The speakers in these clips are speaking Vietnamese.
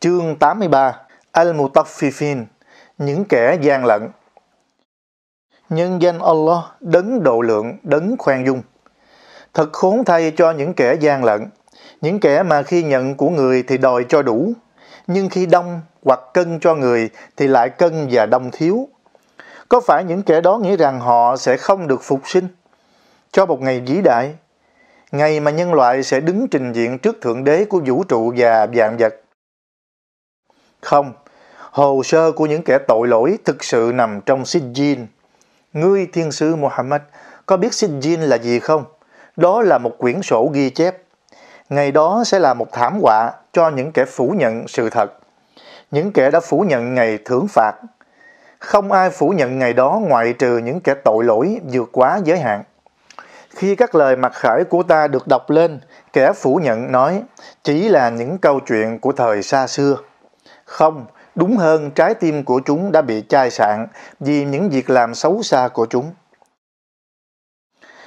Chương 83 Al-Mutaffifin Những kẻ gian lận Nhân danh Allah đấng độ lượng, đấng khoan dung. Thật khốn thay cho những kẻ gian lận, những kẻ mà khi nhận của người thì đòi cho đủ, nhưng khi đông hoặc cân cho người thì lại cân và đông thiếu. Có phải những kẻ đó nghĩ rằng họ sẽ không được phục sinh? Cho một ngày vĩ đại, ngày mà nhân loại sẽ đứng trình diện trước Thượng Đế của vũ trụ và vạn vật không, hồ sơ của những kẻ tội lỗi thực sự nằm trong Sijin. Ngươi thiên sư Muhammad có biết Sijin là gì không? Đó là một quyển sổ ghi chép. Ngày đó sẽ là một thảm họa cho những kẻ phủ nhận sự thật. Những kẻ đã phủ nhận ngày thưởng phạt. Không ai phủ nhận ngày đó ngoại trừ những kẻ tội lỗi vượt quá giới hạn. Khi các lời mặc khải của ta được đọc lên, kẻ phủ nhận nói chỉ là những câu chuyện của thời xa xưa. Không, đúng hơn trái tim của chúng đã bị chai sạn vì những việc làm xấu xa của chúng.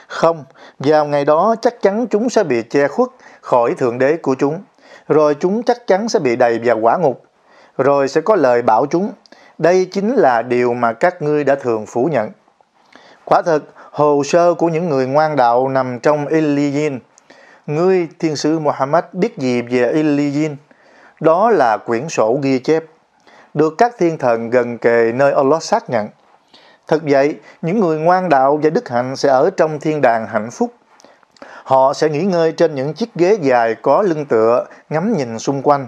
Không, vào ngày đó chắc chắn chúng sẽ bị che khuất khỏi Thượng Đế của chúng, rồi chúng chắc chắn sẽ bị đầy vào quả ngục, rồi sẽ có lời bảo chúng. Đây chính là điều mà các ngươi đã thường phủ nhận. Quả thật, hồ sơ của những người ngoan đạo nằm trong illyin Ngươi, thiên sư Muhammad, biết gì về illyin đó là quyển sổ ghi chép, được các thiên thần gần kề nơi Allah xác nhận. Thật vậy, những người ngoan đạo và đức hạnh sẽ ở trong thiên đàng hạnh phúc. Họ sẽ nghỉ ngơi trên những chiếc ghế dài có lưng tựa, ngắm nhìn xung quanh.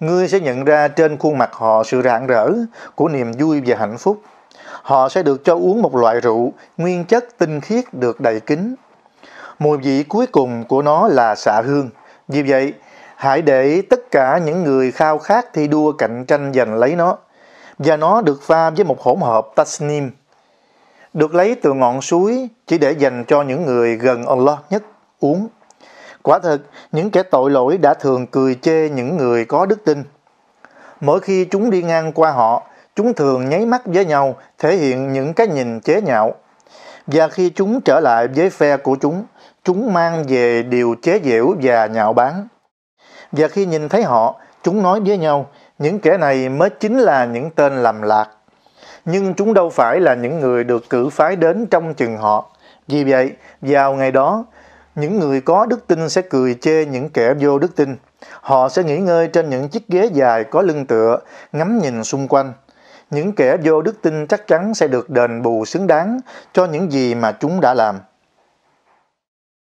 Ngươi sẽ nhận ra trên khuôn mặt họ sự rạng rỡ của niềm vui và hạnh phúc. Họ sẽ được cho uống một loại rượu, nguyên chất tinh khiết được đầy kín. Mùi vị cuối cùng của nó là xạ hương. Vì vậy, hãy để tất cả những người khao khát thi đua cạnh tranh giành lấy nó và nó được pha với một hỗn hợp tasnim được lấy từ ngọn suối chỉ để dành cho những người gần Allah nhất uống quả thật những kẻ tội lỗi đã thường cười chê những người có đức tin mỗi khi chúng đi ngang qua họ chúng thường nháy mắt với nhau thể hiện những cái nhìn chế nhạo và khi chúng trở lại với phe của chúng chúng mang về điều chế giễu và nhạo báng và khi nhìn thấy họ, chúng nói với nhau, những kẻ này mới chính là những tên làm lạc. Nhưng chúng đâu phải là những người được cử phái đến trong chừng họ. Vì vậy, vào ngày đó, những người có đức tin sẽ cười chê những kẻ vô đức tin. Họ sẽ nghỉ ngơi trên những chiếc ghế dài có lưng tựa, ngắm nhìn xung quanh. Những kẻ vô đức tin chắc chắn sẽ được đền bù xứng đáng cho những gì mà chúng đã làm.